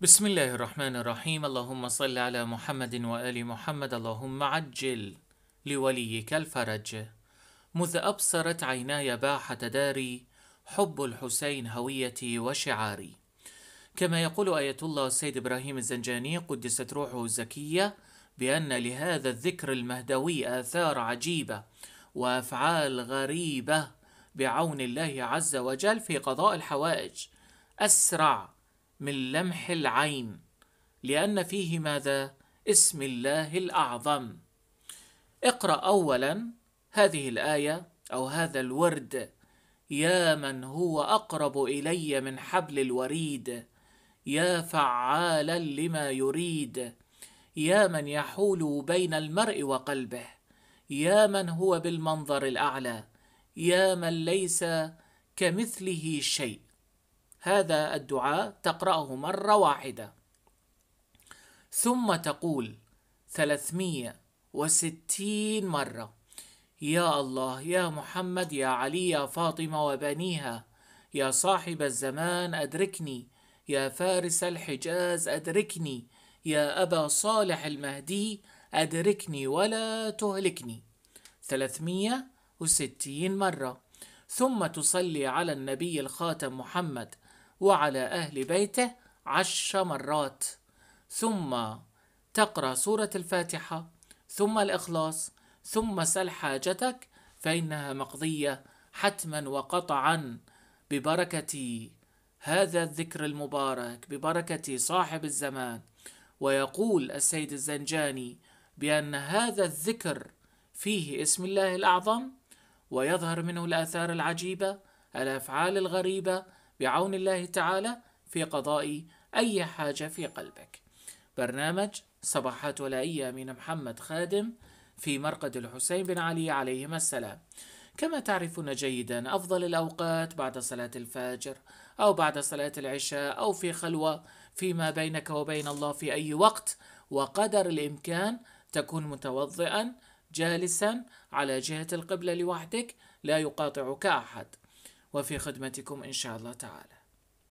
بسم الله الرحمن الرحيم اللهم صل على محمد وآل محمد اللهم عجل لوليك الفرج مذ أبصرت عيناي باحة داري حب الحسين هويتي وشعاري كما يقول آية الله السيد إبراهيم الزنجاني قدست روحه الزكية بأن لهذا الذكر المهدوي آثار عجيبة وأفعال غريبة بعون الله عز وجل في قضاء الحوائج أسرع من لمح العين لأن فيه ماذا؟ اسم الله الأعظم اقرأ أولا هذه الآية أو هذا الورد يا من هو أقرب إلي من حبل الوريد يا فعالا لما يريد يا من يحول بين المرء وقلبه يا من هو بالمنظر الأعلى يا من ليس كمثله شيء هذا الدعاء تقرأه مرة واحدة ثم تقول 360 مرة يا الله يا محمد يا علي يا فاطمة وبنيها يا صاحب الزمان أدركني يا فارس الحجاز أدركني يا أبا صالح المهدي أدركني ولا تهلكني 360 مرة ثم تصلي على النبي الخاتم محمد وعلى أهل بيته عشر مرات ثم تقرأ سورة الفاتحة ثم الإخلاص ثم سل حاجتك فإنها مقضية حتما وقطعا ببركة هذا الذكر المبارك ببركة صاحب الزمان ويقول السيد الزنجاني بأن هذا الذكر فيه اسم الله الأعظم ويظهر منه الآثار العجيبة الأفعال الغريبة بعون الله تعالى في قضاء أي حاجة في قلبك برنامج صباحات ولائية من محمد خادم في مرقد الحسين بن علي عليهما السلام كما تعرفون جيدا أفضل الأوقات بعد صلاة الفجر أو بعد صلاة العشاء أو في خلوة فيما بينك وبين الله في أي وقت وقدر الإمكان تكون متوضئا جالسا على جهة القبلة لوحدك لا يقاطعك أحد وفي خدمتكم إن شاء الله تعالى